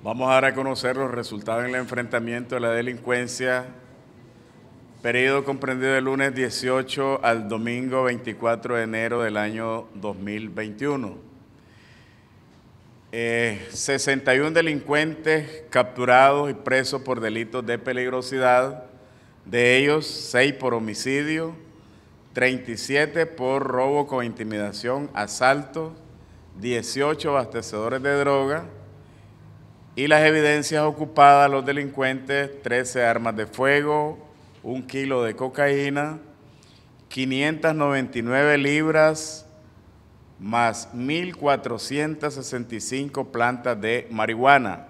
Vamos ahora a conocer los resultados en el enfrentamiento de la delincuencia, periodo comprendido del lunes 18 al domingo 24 de enero del año 2021. 61 eh, delincuentes capturados y presos por delitos de peligrosidad, de ellos 6 por homicidio, 37 por robo con intimidación, asalto, 18 abastecedores de droga, y las evidencias ocupadas a los delincuentes, 13 armas de fuego, un kilo de cocaína, 599 libras más 1.465 plantas de marihuana,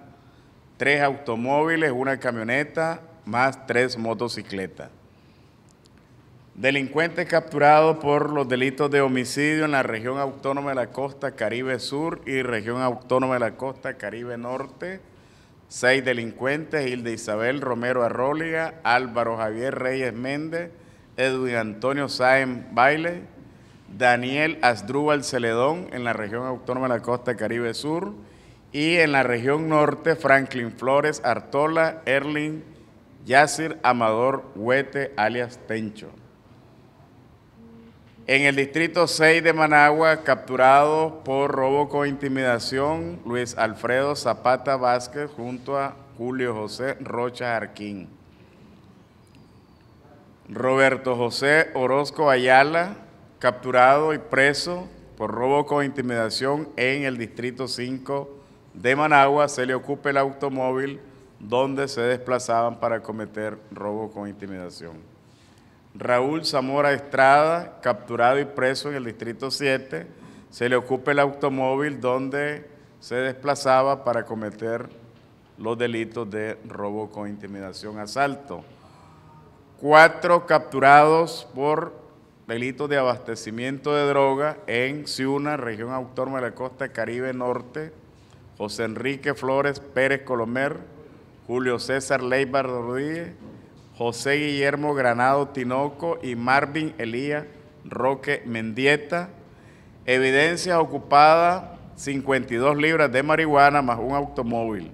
tres automóviles, una camioneta, más tres motocicletas. Delincuentes capturados por los delitos de homicidio en la región autónoma de la costa Caribe Sur y región autónoma de la costa Caribe Norte. Seis delincuentes, Hilda Isabel Romero Arróliga, Álvaro Javier Reyes Méndez, Edwin Antonio Saem Baile, Daniel Asdrúbal Celedón en la región autónoma de la costa Caribe Sur y en la región norte Franklin Flores Artola, Erling Yacir Amador Huete alias Tencho. En el distrito 6 de Managua, capturado por robo con intimidación, Luis Alfredo Zapata Vázquez junto a Julio José Rocha Arquín. Roberto José Orozco Ayala, capturado y preso por robo con intimidación en el distrito 5 de Managua, se le ocupa el automóvil donde se desplazaban para cometer robo con intimidación. Raúl Zamora Estrada, capturado y preso en el Distrito 7, se le ocupa el automóvil donde se desplazaba para cometer los delitos de robo con intimidación, asalto. Cuatro capturados por delitos de abastecimiento de droga en Ciuna, región autónoma de la costa Caribe Norte, José Enrique Flores Pérez Colomer, Julio César Leibar Rodríguez José Guillermo Granado Tinoco y Marvin Elías Roque Mendieta. Evidencia ocupada 52 libras de marihuana más un automóvil.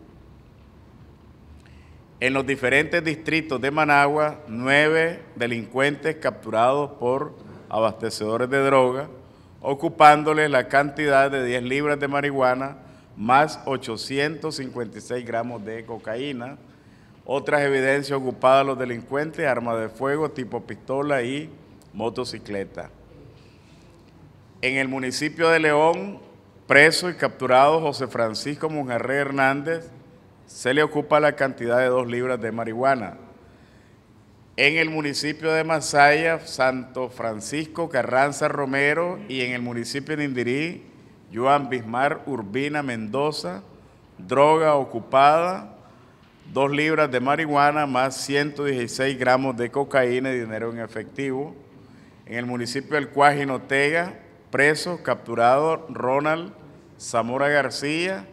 En los diferentes distritos de Managua, nueve delincuentes capturados por abastecedores de droga, ocupándole la cantidad de 10 libras de marihuana más 856 gramos de cocaína, otras evidencias ocupadas los delincuentes, armas de fuego tipo pistola y motocicleta. En el municipio de León, preso y capturado José Francisco Monjarre Hernández, se le ocupa la cantidad de dos libras de marihuana. En el municipio de Masaya, Santo Francisco Carranza Romero y en el municipio de Indirí, Joan Bismar Urbina Mendoza, droga ocupada, dos libras de marihuana más 116 gramos de cocaína y dinero en efectivo. En el municipio del Cuajinotega, preso, capturado Ronald Zamora García,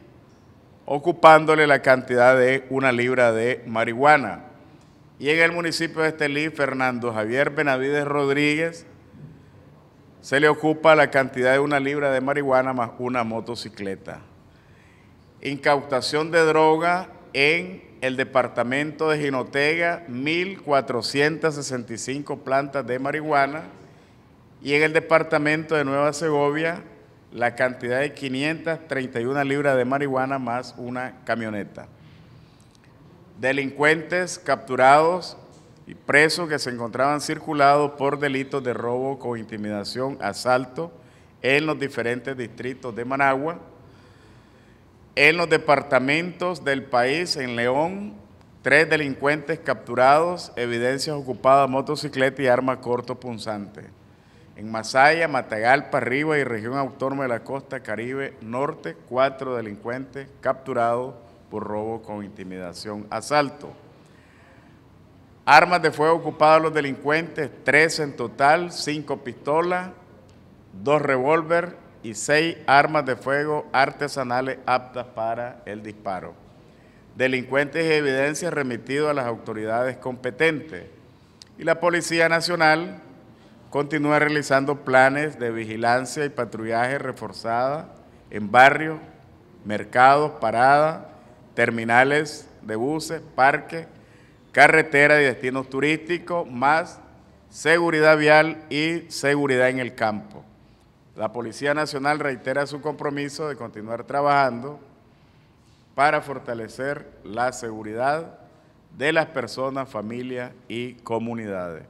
ocupándole la cantidad de una libra de marihuana. Y en el municipio de Estelí, Fernando Javier Benavides Rodríguez, se le ocupa la cantidad de una libra de marihuana más una motocicleta. Incautación de droga en el departamento de Ginotega 1.465 plantas de marihuana y en el departamento de Nueva Segovia la cantidad de 531 libras de marihuana más una camioneta. Delincuentes capturados y presos que se encontraban circulados por delitos de robo con intimidación, asalto en los diferentes distritos de Managua en los departamentos del país, en León, tres delincuentes capturados, evidencias ocupadas, motocicleta y arma corto punzante. En Masaya, Matagalpa, Arriba y región autónoma de la costa Caribe Norte, cuatro delincuentes capturados por robo con intimidación, asalto. Armas de fuego ocupadas los delincuentes, tres en total, cinco pistolas, dos revólver y seis armas de fuego artesanales aptas para el disparo. Delincuentes y evidencias remitidos a las autoridades competentes. Y la Policía Nacional continúa realizando planes de vigilancia y patrullaje reforzada en barrios, mercados, paradas, terminales de buses, parques, carreteras y destinos turísticos, más seguridad vial y seguridad en el campo. La Policía Nacional reitera su compromiso de continuar trabajando para fortalecer la seguridad de las personas, familias y comunidades.